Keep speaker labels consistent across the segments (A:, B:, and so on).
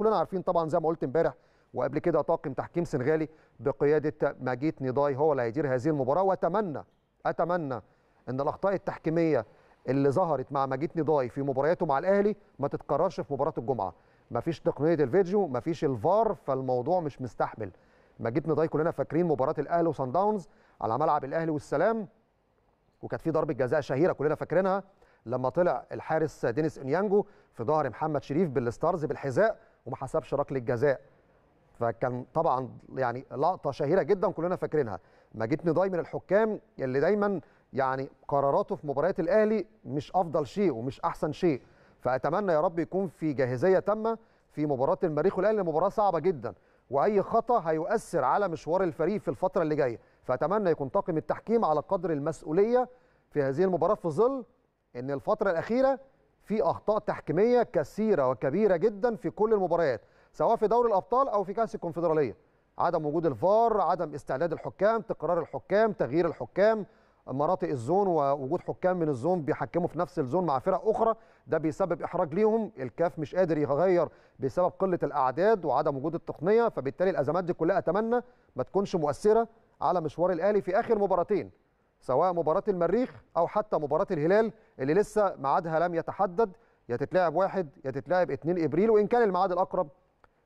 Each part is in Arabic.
A: كلنا عارفين طبعا زي ما قلت امبارح وقبل كده طاقم تحكيم سنغالي بقياده ماجيت نيداي هو اللي هيدير هذه المباراه واتمنى اتمنى ان الاخطاء التحكيميه اللي ظهرت مع ماجيت نيداي في مبارياته مع الاهلي ما تتكررش في مباراه الجمعه مفيش تقنيه الفيديو مفيش الفار فالموضوع مش مستحمل ماجيت نيداي كلنا فاكرين مباراه الاهلي وسان داونز على ملعب الاهلي والسلام وكانت في ضربه جزاء شهيره كلنا فاكرينها لما طلع الحارس دينيس انيانجو في ظهر محمد شريف بالستارز بالحذاء وما حسبش ركله جزاء فكان طبعا يعني لقطه شهيره جدا كلنا فاكرينها ما جيتني ضاي من الحكام اللي دايما يعني قراراته في مباريات الاهلي مش افضل شيء ومش احسن شيء فاتمنى يا رب يكون في جاهزيه تامه في مباراه المريخ والاهلي مباراه صعبه جدا واي خطا هيؤثر على مشوار الفريق في الفتره اللي جايه فاتمنى يكون طاقم التحكيم على قدر المسؤوليه في هذه المباراه في ظل ان الفتره الاخيره في اخطاء تحكيميه كثيره وكبيره جدا في كل المباريات سواء في دوري الابطال او في كاس الكونفدراليه عدم وجود الفار عدم استعداد الحكام تقرار الحكام تغيير الحكام مناطق الزون ووجود حكام من الزون بيحكموا في نفس الزون مع فرق اخرى ده بيسبب احراج ليهم الكاف مش قادر يغير بسبب قله الاعداد وعدم وجود التقنيه فبالتالي الازمات دي كلها اتمنى ما تكونش مؤثره على مشوار الاهلي في اخر مباراتين سواء مباراة المريخ أو حتى مباراة الهلال اللي لسه ميعادها لم يتحدد يا تتلعب واحد يا تتلعب 2 إبريل وإن كان الميعاد الأقرب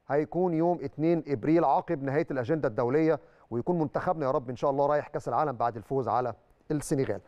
A: هيكون يوم 2 إبريل عقب نهاية الأجندة الدولية ويكون منتخبنا يا رب إن شاء الله رايح كأس العالم بعد الفوز على السنغال